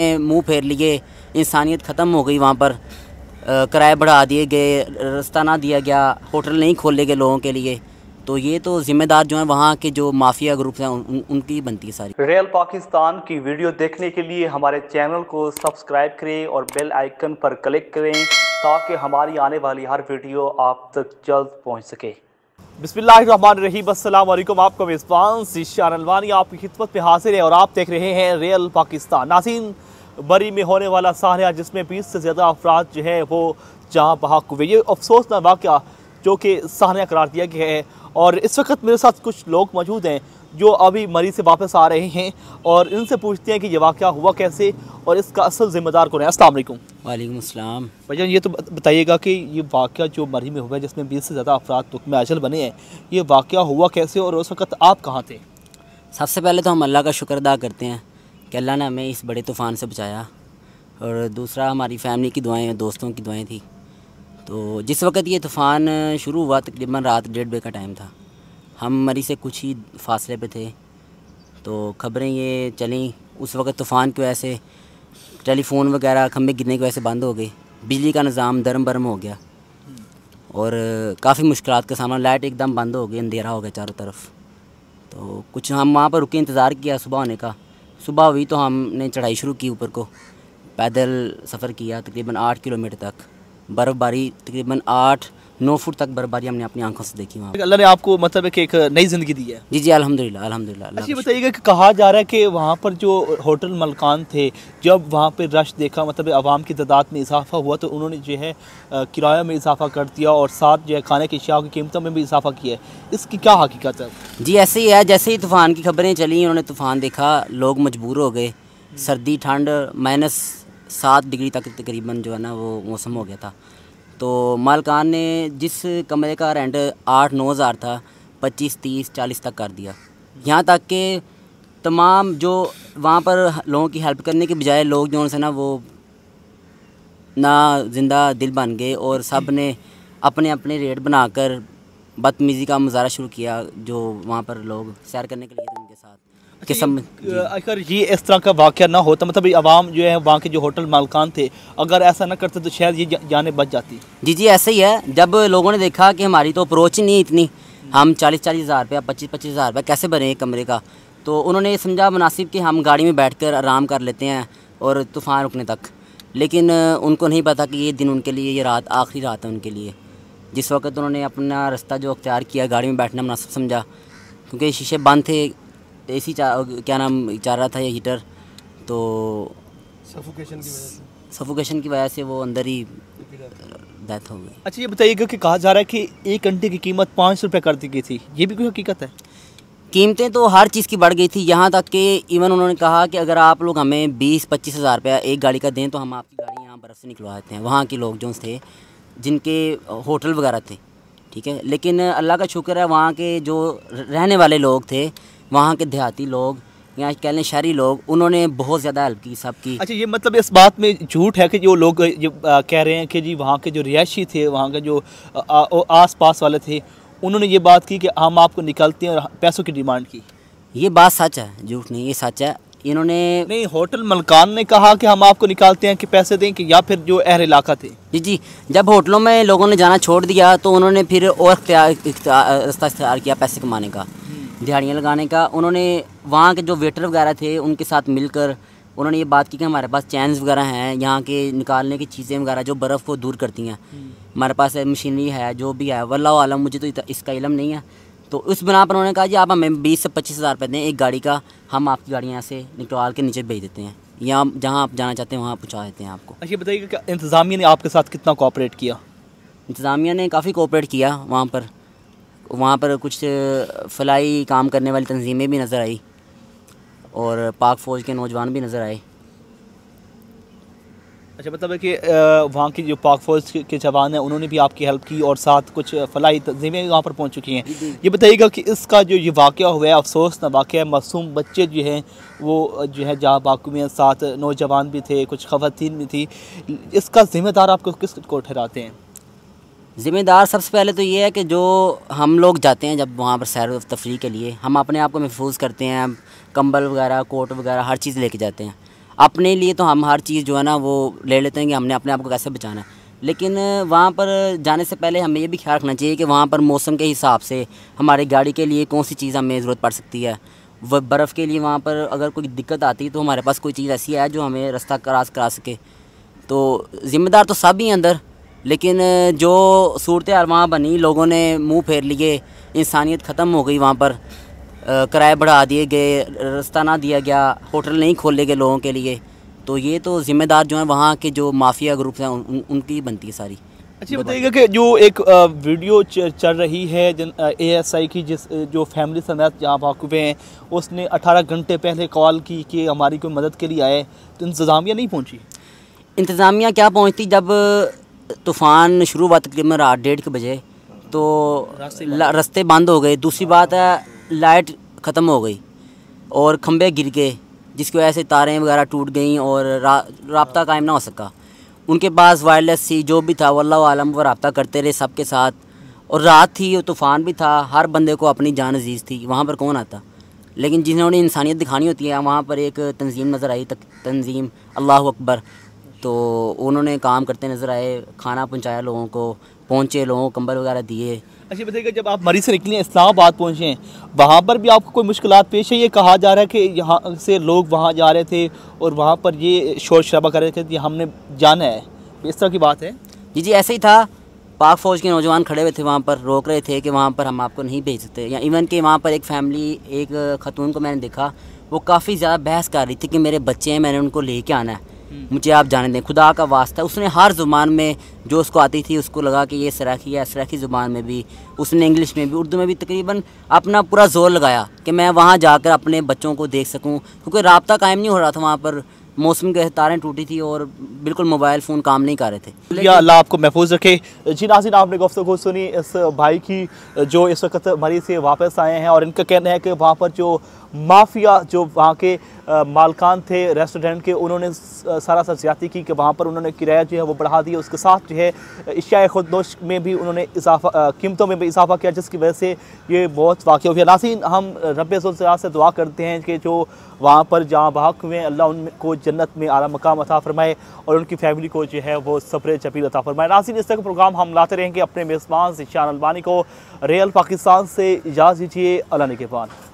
मुंह फेर लिए इंसानियत ख़त्म हो गई वहाँ पर किराए बढ़ा दिए गए रास्ता ना दिया गया होटल नहीं खोले गए लोगों के लिए तो ये तो जिम्मेदार जो है वहाँ के जो माफिया ग्रुप हैं उन, उनकी बनती है सारी रियल पाकिस्तान की वीडियो देखने के लिए हमारे चैनल को सब्सक्राइब करें और बेल आइकन पर क्लिक करें ताकि हमारी आने वाली हर वीडियो आप तक जल्द पहुँच सके बिस्मिल्लाम असलम आपका मेज़बान शीशा नलवानी आपकी खिदमत पे हाजिर है और आप देख रहे हैं रियल पाकिस्तान नासिन बरी में होने वाला सहारा जिसमें बीस से ज़्यादा अफराद जो है वो जहाँ बहाक हुए ये अफसोसना वाक़ जो कि सहारा करार दिया गया है और इस वक्त मेरे साथ कुछ लोग मौजूद हैं जो अभी मरी से वापस आ रहे हैं और इनसे पूछते हैं कि ये वाक़ हुआ कैसे और इसका असल ज़िम्मेदार कौन है असलम वालेकुम भैया ये तो बताइएगा कि ये वाक़ जो मरी में हुआ है जिसमें बीस से ज़्यादा अफराद दुख तो में अजल बने हैं ये वाक़ हुआ कैसे और उस वक्त आप कहाँ थे सबसे पहले तो हम अल्लाह का शुक्र अदा करते हैं कि अल्लाह ने हमें इस बड़े तूफ़ान से बचाया और दूसरा हमारी फैमिली की दुआएँ और दोस्तों की दुआएँ थी तो जिस वक्त ये तूफ़ान शुरू हुआ तकरीबन रात डेढ़ बजे का टाइम था हम मरी से कुछ ही फासले पे थे तो खबरें ये चलें उस वक्त तूफ़ान की वजह से टेलीफोन वगैरह खम्भे गिरने की वजह से बंद हो गई बिजली का निज़ाम दरम बरम हो गया और काफ़ी मुश्किल का सामना लाइट एकदम बंद हो गई अंधेरा हो गया चारों तरफ तो कुछ हम वहाँ पर रुके इंतज़ार किया सुबह होने का सुबह हुई तो हमने चढ़ाई शुरू की ऊपर को पैदल सफ़र किया तकरीबन आठ किलोमीटर तक बर्फ़बारी तकरीबन आठ नौ फुट तक बर्फबारी हमने अपनी आंखों से देखी वहाँ अल्लाह ने आपको मतलब एक, नई ज़िंदगी दी है जी जी अलहमदिल्ला अलहमदिल्ला अच्छा, बताइएगा कि कहा जा रहा है कि वहाँ पर जो होटल मलकान थे जब वहाँ पर रश देखा मतलब आवाम की तादाद में इजाफा हुआ तो उन्होंने जो है किराया में इजाफा कर दिया और साथ जो है खाने की शाह की कीमतों में भी इजाफा किया है इसकी क्या हकीकत है जी ऐसे ही है जैसे ही तूफ़ान की खबरें चली उन्होंने तूफ़ान देखा लोग मजबूर हो गए हम्म। सर्दी ठंड माइनस सात डिग्री तक तकरीबन जो है ना वो मौसम हो गया था तो मालकान ने जिस कमरे का रेंट आठ नौ हज़ार था पच्चीस तीस चालीस तक कर दिया यहाँ तक के तमाम जो वहाँ पर लोगों की हेल्प करने के बजाय लोग जो उनसे ना वो ना जिंदा दिल बन गए और सब ने अपने अपने रेट बनाकर बदतमीज़ी का मुजारा शुरू किया जो वहाँ पर लोग सैर करने के लिए समझ अगर ये इस तरह का वाक़ ना होता मतलब आवाम जो है वहाँ के जो होटल मालकान थे अगर ऐसा ना करते तो शायद ये जाने बच जाती जी जी ऐसे ही है जब लोगों ने देखा कि हमारी तो अप्रोच ही नहीं इतनी हम चालीस चालीस हज़ार रुपया पच्चीस पच्चीस हज़ार रुपया कैसे भरे एक कमरे का तो उन्होंने ये समझा मुनासिब कि हम गाड़ी में बैठ कर आराम कर लेते हैं और तूफ़ान रुकने तक लेकिन उनको नहीं पता कि ये दिन उनके लिए ये रात आखिरी रात है उनके लिए जिस वक्त उन्होंने अपना रास्ता जो अख्तियार किया गाड़ी में बैठना मुनासिब समझा क्योंकि शीशे बंद थे ए सी क्या नाम चाह रहा था ये हीटर तो सफोकेशन की वजह से सफोकेशन की वजह से वो अंदर ही डेथ हो गई अच्छा ये बताइएगा कि कहा जा रहा है कि एक घंटे की कीमत पाँच सौ रुपये कर दी गई थी ये भी कोई हकीकत है कीमतें तो हर चीज़ की बढ़ गई थी यहाँ तक कि इवन उन्होंने कहा कि अगर आप लोग हमें बीस पच्चीस हज़ार रुपया एक गाड़ी का दें तो हम आपकी गाड़ी यहाँ बर्फ़ से निकलवाते हैं वहाँ के लोग जो थे जिनके होटल वगैरह थे ठीक है लेकिन अल्लाह का शुक्र है वहाँ के जो रहने वाले लोग थे वहाँ के देहाती लोग या कह लें शहरी लोग उन्होंने बहुत ज़्यादा हेल्प की सबकी अच्छा ये मतलब इस बात में झूठ है कि जो लोग ये कह रहे हैं कि जी वहाँ के जो रिहायशी थे वहाँ के जो आस पास वाले थे उन्होंने ये बात की कि हम आपको निकलते हैं और पैसों की डिमांड की ये बात सच है झूठ नहीं ये सच है इन्होंने नहीं होटल मलकान ने कहा कि हम आपको निकालते हैं कि पैसे दें कि या फिर जो अहर इलाका थे जी जी जब होटलों में लोगों ने जाना छोड़ दिया तो उन्होंने फिर और रास्ता इख्तियार किया पैसे कमाने का दिहाड़ियाँ लगाने का उन्होंने वहाँ के जो वेटर वगैरह थे उनके साथ मिलकर उन्होंने ये बात की कि हमारे पास चैनस वगैरह हैं यहाँ के निकालने की चीज़ें वगैरह जो बर्फ़ को दूर करती हैं हम्म। हमारे पास मशीनरी है जो भी है वल्ला आलम मुझे तो इसका इलम नहीं है तो उस बना पर उन्होंने कहा कि आप हमें बीस से पच्चीस हज़ार रुपये दें एक गाड़ी का हम आपकी गाड़ी यहाँ से निकाल के नीचे भेज देते हैं या जहाँ आप जाना चाहते हैं वहाँ पहुँचा देते हैं आपको अच्छा बताइए इंतज़ामिया ने आपके साथ कितना कोऑपरेट किया इंतज़ामिया ने काफ़ी कोऑपरेट किया वहाँ पर वहाँ पर कुछ फलाई काम करने वाली तंजीमें भी नज़र आई और पाक फ़ौज के नौजवान भी नज़र आए अच्छा मतलब है कि वहाँ की जो पाक फौज के जवान हैं उन्होंने भी आपकी हेल्प की और साथ कुछ फलाई तंजीमें भी वहाँ पर पहुँच चुकी हैं ये बताइएगा कि इसका जो ये वाक़ हुआ है अफसोस ना वाक़ है मासूम बच्चे जो हैं वो जो है जहाँ बाकू में साथ नौजवान भी थे कुछ खवतिन भी थी इसका ज़िम्मेदार आपको किस को ठहराते हैं ज़िम्मेदार सबसे पहले तो ये है कि जो हम लोग जाते हैं जब वहाँ पर सैर तफरी के लिए हम अपने आप को महफूज करते हैं कंबल वगैरह कोट वगैरह हर चीज़ लेके जाते हैं अपने लिए तो हम हर चीज़ जो है ना वो ले लेते हैं कि हमने अपने आप को कैसे बचाना है लेकिन वहाँ पर जाने से पहले हमें ये भी ख्याल रखना चाहिए कि वहाँ पर मौसम के हिसाब से हमारी गाड़ी के लिए कौन सी चीज़ हमें ज़रूरत पड़ सकती है वह बर्फ़ के लिए वहाँ पर अगर कोई दिक्कत आती है तो हमारे पास कोई चीज़ ऐसी है जो हमें रास्ता क्रॉस करा सके तो ज़िम्मेदार तो सब ही अंदर लेकिन जो सूरत हाल वहाँ बनी लोगों ने मुंह फेर लिए इंसानियत ख़त्म हो गई वहाँ पर किराए बढ़ा दिए गए रास्ता ना दिया गया होटल नहीं खोले गए लोगों के लिए तो ये तो ज़िम्मेदार जो है वहाँ के जो माफिया ग्रुप हैं उन, उनकी बनती है सारी अच्छा बताइएगा कि जो एक वीडियो चल रही है ए एस आई की जिस जो फैमिली समेत जहाँ वाकुफ़ हैं उसने 18 घंटे पहले कॉल की कि हमारी कोई मदद के लिए आए तो इंतज़ामिया नहीं पहुँची इंतज़ामिया क्या पहुँचती जब तूफ़ान शुरू हुआ तकरीबन रात डेढ़ के बजे तो रास्ते बंद हो गए दूसरी बात है लाइट ख़त्म हो गई और खम्भे गिर गए जिसकी वजह से तारें वगैरह टूट गई और रबता कायम ना हो सका उनके पास वायरलेस थी जो भी था वल्ला आलम वो रबता करते रहे सबके साथ और रात थी और तूफ़ान भी था हर बंदे को अपनी जान अजीज़ थी वहाँ पर कौन आता लेकिन जिन्होंने इंसानियत दिखानी होती है वहाँ पर एक तंजीम नज़र आई तक तंजीम अल्लाह अकबर तो उन्होंने काम करते नज़र आए खाना पहुँचाया लोगों को पहुँचे लोगों को कंबल वगैरह दिए अच्छा बताइए जब आप मरी से निकले इस्लामाबाद पहुँचे हैं वहाँ पर भी आपको कोई मुश्किल पेश है ये कहा जा रहा है कि यहाँ से लोग वहाँ जा रहे थे और वहाँ पर ये शोर शराबा कर रहे थे कि हमने जाना है तो इस तरह की बात है जी जी ऐसे ही था पाक फ़ौज के नौजवान खड़े हुए थे वहाँ पर रोक रहे थे कि वहाँ पर हम आपको नहीं भेज सकते या इवन कि वहाँ पर एक फैमिली एक खतून को मैंने देखा वो काफ़ी ज़्यादा बहस कर रही थी कि मेरे बच्चे हैं मैंने उनको ले आना है मुझे आप जाने दें खुदा का वास्ता उसने हर ज़ुबान में जो उसको आती थी उसको लगा कि ये सराखी है सराखी ज़ुबान में भी उसने इंग्लिश में भी उर्दू में भी तकरीबन अपना पूरा जोर लगाया कि मैं वहाँ जाकर अपने बच्चों को देख सकूँ क्योंकि रबता कायम नहीं हो रहा था वहाँ पर मौसम के तारें टूटी थी और बिल्कुल मोबाइल फ़ोन काम नहीं कर रहे थे या अल्लाह आपको महफूज रखे जी नाजिन आपने गुफ्तु सुनी इस भाई की जो इस वक्त मरीज से वापस आए हैं और इनका कहना है कि वहाँ पर जो माफिया जो वहाँ के मालकान थे रेस्टोरेंट के उन्होंने सारा सब ज्यादा की कि वहाँ पर उन्होंने किराया जो है वो बढ़ा दिया उसके साथ जो है एशिया खुदनोश में भी उन्होंने इजाफा कीमतों में भी इजाफा किया जिसकी वजह से ये बहुत वाक़ हुआ नासिन हम रब से दुआ करते हैं कि जो वहाँ पर जहाँ भाग हुए हैं अल्लाह उनको जन्नत में आला मकाम अता फ़रमाए और उनकी फैमिली को जो है वो सब्र जबील अता फ़रमाए नाजिन इस तक प्रोग्राम हम लाते रहेंगे अपने मेज़बान शान अलबानी को रियल पाकिस्तान से इजाज़ दीजिए अल्लाह के बाद